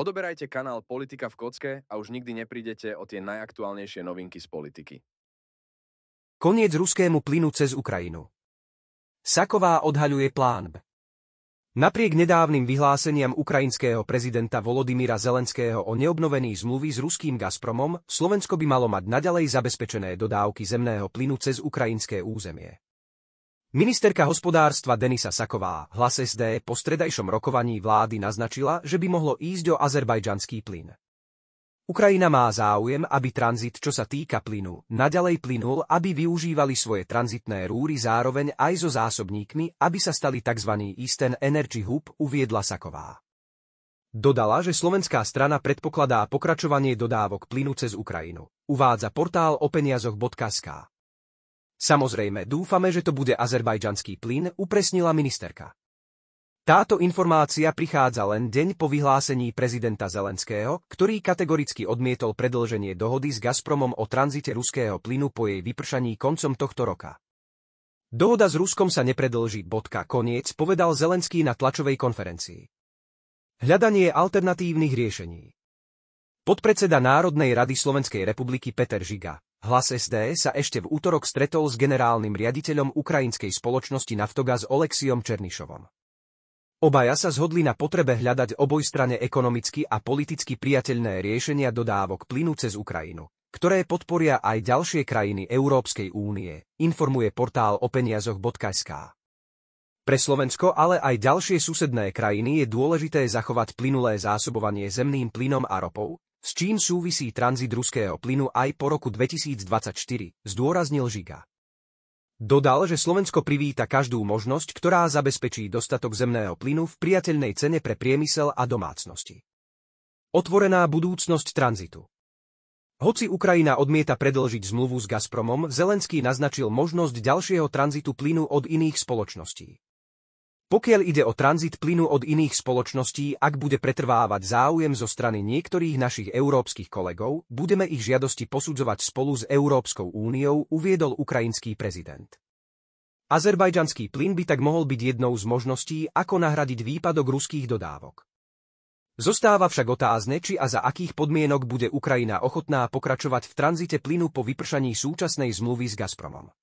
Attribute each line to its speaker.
Speaker 1: Odoberajte kanál Politika v kocke a už nikdy neprídete o tie najaktuálnejšie novinky z politiky. Koniec ruskému plynu cez Ukrajinu. Saková odhaľuje plán B. Napriek nedávnym vyhláseniam ukrajinského prezidenta Volodymyra Zelenského o neobnovených zmluvy s ruským Gazpromom, Slovensko by malo mať naďalej zabezpečené dodávky zemného plynu cez ukrajinské územie. Ministerka hospodárstva Denisa Saková, hlas SD, po stredajšom rokovaní vlády naznačila, že by mohlo ísť o azerbajdžanský plyn. Ukrajina má záujem, aby tranzit, čo sa týka plynu, naďalej plynul, aby využívali svoje tranzitné rúry zároveň aj so zásobníkmi, aby sa stali tzv. Eastern Energy Hub, uviedla Saková. Dodala, že slovenská strana predpokladá pokračovanie dodávok plynu cez Ukrajinu. Uvádza portál o peniazoch.sk. Samozrejme, dúfame, že to bude azerbajdžanský plyn, upresnila ministerka. Táto informácia prichádza len deň po vyhlásení prezidenta Zelenského, ktorý kategoricky odmietol predlženie dohody s Gazpromom o tranzite ruského plynu po jej vypršaní koncom tohto roka. Dohoda s Ruskom sa nepredlží, bodka koniec, povedal Zelenský na tlačovej konferencii. Hľadanie alternatívnych riešení Podpredseda Národnej rady Slovenskej republiky Peter Žiga, Hlas SD sa ešte v útorok stretol s generálnym riaditeľom ukrajinskej spoločnosti Naftogaz Oleksiom Černišovom. Obaja sa zhodli na potrebe hľadať obojstrane ekonomicky a politicky priateľné riešenia dodávok plynu cez Ukrajinu, ktoré podporia aj ďalšie krajiny Európskej únie, informuje portál o peniazoch.sk. Pre Slovensko, ale aj ďalšie susedné krajiny je dôležité zachovať plynulé zásobovanie zemným plynom a ropou, s čím súvisí tranzit ruského plynu aj po roku 2024, zdôraznil Žiga. Dodal, že Slovensko privíta každú možnosť, ktorá zabezpečí dostatok zemného plynu v priateľnej cene pre priemysel a domácnosti. Otvorená budúcnosť tranzitu Hoci Ukrajina odmieta predlžiť zmluvu s Gazpromom, Zelenský naznačil možnosť ďalšieho tranzitu plynu od iných spoločností. Pokiaľ ide o tranzit plynu od iných spoločností, ak bude pretrvávať záujem zo strany niektorých našich európskych kolegov, budeme ich žiadosti posudzovať spolu s Európskou úniou, uviedol ukrajinský prezident. Azerbajdžanský plyn by tak mohol byť jednou z možností, ako nahradiť výpadok ruských dodávok. Zostáva však otázne, či a za akých podmienok bude Ukrajina ochotná pokračovať v tranzite plynu po vypršaní súčasnej zmluvy s Gazpromom.